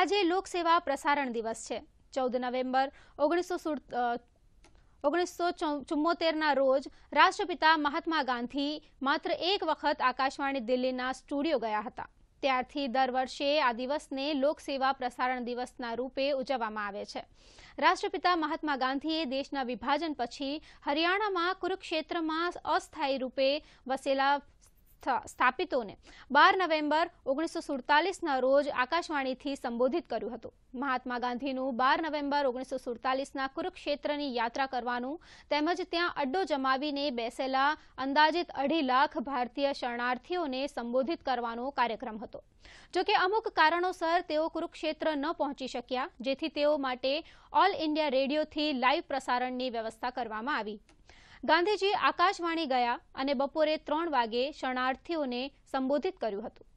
આજે લોકસેવા પ્રસારણ દિવસ છે ચૌદ નવેમ્બર ઓગણીસો ઓગણીસો ચુમ્મોતેરના રોજ રાષ્ટ્રપિતા મહાત્મા ગાંધી માત્ર એક વખત આકાશવાણી દિલ્હીના સ્ટુડિયો ગયા હતા ત્યારથી દર વર્ષે આ દિવસને લોકસેવા પ્રસારણ દિવસના રૂપે ઉજવવામાં આવે છે રાષ્ટ્રપિતા મહાત્મા ગાંધીએ દેશના વિભાજન પછી હરિયાણામાં કુરુક્ષેત્રમાં અસ્થાયી રૂપે વસેલા સ્થાપિતોને બાર નવેમ્બર ઓગણીસો સુડતાલીસના રોજ આકાશવાણીથી સંબોધિત કર્યું હતું મહાત્મા ગાંધીનું બાર નવેમ્બર ઓગણીસો સુડતાલીસના કુરુક્ષેત્રની યાત્રા કરવાનું તેમજ ત્યાં અડ્ડો જમાવીને બેસેલા અંદાજિત અઢી લાખ ભારતીય શરણાર્થીઓને સંબોધિત કરવાનો કાર્યક્રમ હતો જોકે અમુક કારણોસર તેઓ કુરુક્ષેત્ર ન પહોંચી શક્યા જેથી તેઓ માટે ઓલ ઇન્ડિયા રેડિયોથી લાઈવ પ્રસારણની વ્યવસ્થા કરવામાં આવી ગાંધીજી આકાશવાણી ગયા અને બપોરે ત્રણ વાગે શરણાર્થીઓને સંબોધિત કર્યું હતું